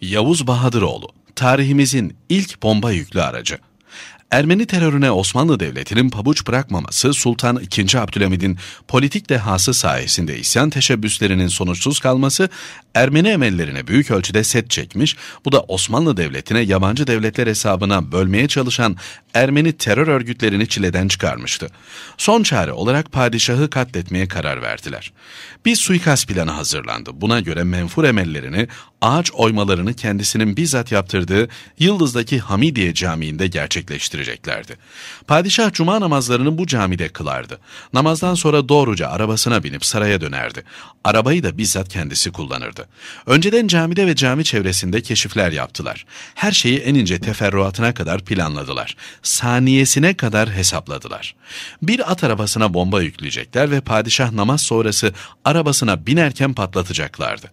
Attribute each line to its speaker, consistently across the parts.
Speaker 1: Yavuz Bahadıroğlu, tarihimizin ilk bomba yüklü aracı. Ermeni terörüne Osmanlı Devleti'nin pabuç bırakmaması Sultan II. Abdülhamid'in politik dehası sayesinde isyan teşebbüslerinin sonuçsuz kalması Ermeni emellerine büyük ölçüde set çekmiş, bu da Osmanlı Devleti'ne yabancı devletler hesabına bölmeye çalışan Ermeni terör örgütlerini çileden çıkarmıştı. Son çare olarak padişahı katletmeye karar verdiler. Bir suikast planı hazırlandı. Buna göre menfur emellerini, ağaç oymalarını kendisinin bizzat yaptırdığı Yıldız'daki Hamidiye Camii'nde gerçekleştirdi getireceklerdi. Padişah cuma namazlarını bu camide kılardı. Namazdan sonra doğruca arabasına binip saraya dönerdi. Arabayı da bizzat kendisi kullanırdı. Önceden camide ve cami çevresinde keşifler yaptılar. Her şeyi en ince teferruatına kadar planladılar. Saniyesine kadar hesapladılar. Bir at arabasına bomba yükleyecekler ve padişah namaz sonrası arabasına binerken patlatacaklardı.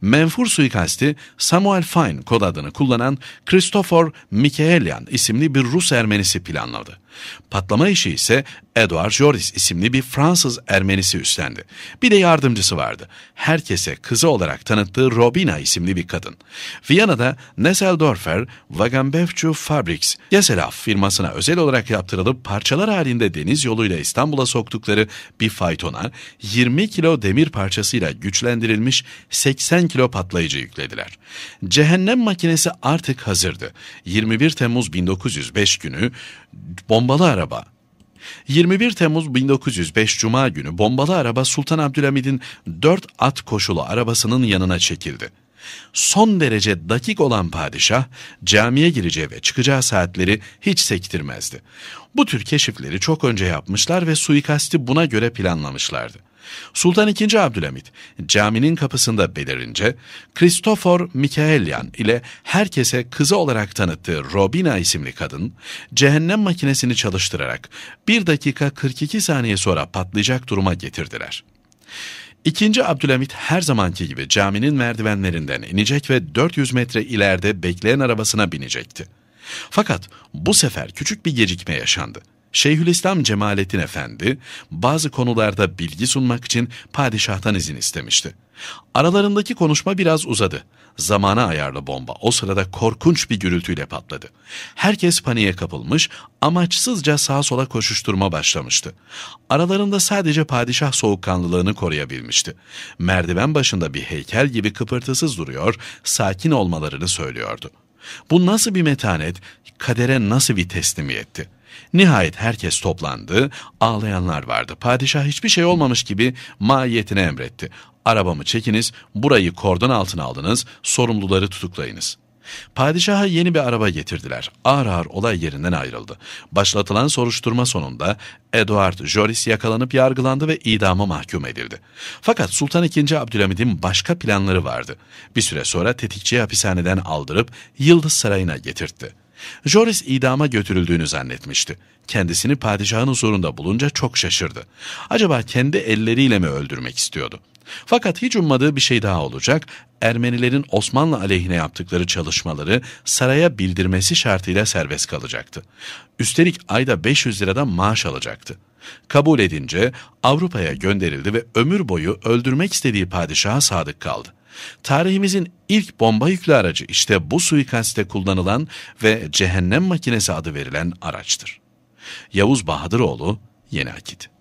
Speaker 1: Menfur suikasti Samuel Fine kod adını kullanan Christopher Michaelian isimli bir Rus Ermenisi planladı. Patlama işi ise Edouard Joris isimli bir Fransız Ermenisi üstlendi. Bir de yardımcısı vardı. Herkese kızı olarak tanıttığı Robina isimli bir kadın. Viyana'da Nesseldorfer Wagenbefçu Fabriks, Yeselaf firmasına özel olarak yaptırılıp parçalar halinde deniz yoluyla İstanbul'a soktukları bir faytona 20 kilo demir parçasıyla güçlendirilmiş 80 kilo patlayıcı yüklediler. Cehennem makinesi artık hazırdı. 21 Temmuz 1905 günü bomba Bombalı Araba 21 Temmuz 1905 Cuma günü bombalı araba Sultan Abdülhamid'in 4 at koşulu arabasının yanına çekildi. Son derece dakik olan padişah camiye gireceği ve çıkacağı saatleri hiç sektirmezdi. Bu tür keşifleri çok önce yapmışlar ve suikasti buna göre planlamışlardı. Sultan II. Abdülhamit caminin kapısında belirince Christopher Michaelian ile herkese kızı olarak tanıttığı Robina isimli kadın cehennem makinesini çalıştırarak 1 dakika 42 saniye sonra patlayacak duruma getirdiler. İkinci Abdülhamit her zamanki gibi caminin merdivenlerinden inecek ve 400 metre ileride bekleyen arabasına binecekti. Fakat bu sefer küçük bir gecikme yaşandı. Şeyhülislam Cemalettin Efendi bazı konularda bilgi sunmak için padişahtan izin istemişti. Aralarındaki konuşma biraz uzadı. Zamana ayarlı bomba o sırada korkunç bir gürültüyle patladı. Herkes paniğe kapılmış, amaçsızca sağa sola koşuşturma başlamıştı. Aralarında sadece padişah soğukkanlılığını koruyabilmişti. Merdiven başında bir heykel gibi kıpırtısız duruyor, sakin olmalarını söylüyordu. Bu nasıl bir metanet, kadere nasıl bir teslimiyetti?'' Nihayet herkes toplandı, ağlayanlar vardı. Padişah hiçbir şey olmamış gibi mahiyetine emretti. Arabamı çekiniz, burayı kordon altına aldınız, sorumluları tutuklayınız. Padişaha yeni bir araba getirdiler. Ağır ağır olay yerinden ayrıldı. Başlatılan soruşturma sonunda Edward Joris yakalanıp yargılandı ve idama mahkum edildi. Fakat Sultan II. Abdülhamid'in başka planları vardı. Bir süre sonra tetikçiyi hapishaneden aldırıp Yıldız Sarayı'na getirtti. Joris idama götürüldüğünü zannetmişti. Kendisini padişahın huzurunda bulunca çok şaşırdı. Acaba kendi elleriyle mi öldürmek istiyordu? Fakat hiç ummadığı bir şey daha olacak. Ermenilerin Osmanlı aleyhine yaptıkları çalışmaları saraya bildirmesi şartıyla serbest kalacaktı. Üstelik ayda 500 liradan maaş alacaktı. Kabul edince Avrupa'ya gönderildi ve ömür boyu öldürmek istediği padişaha sadık kaldı. Tarihimizin ilk bomba yüklü aracı işte bu suikaste kullanılan ve cehennem makinesi adı verilen araçtır. Yavuz Bahadıroğlu, Yeni Akit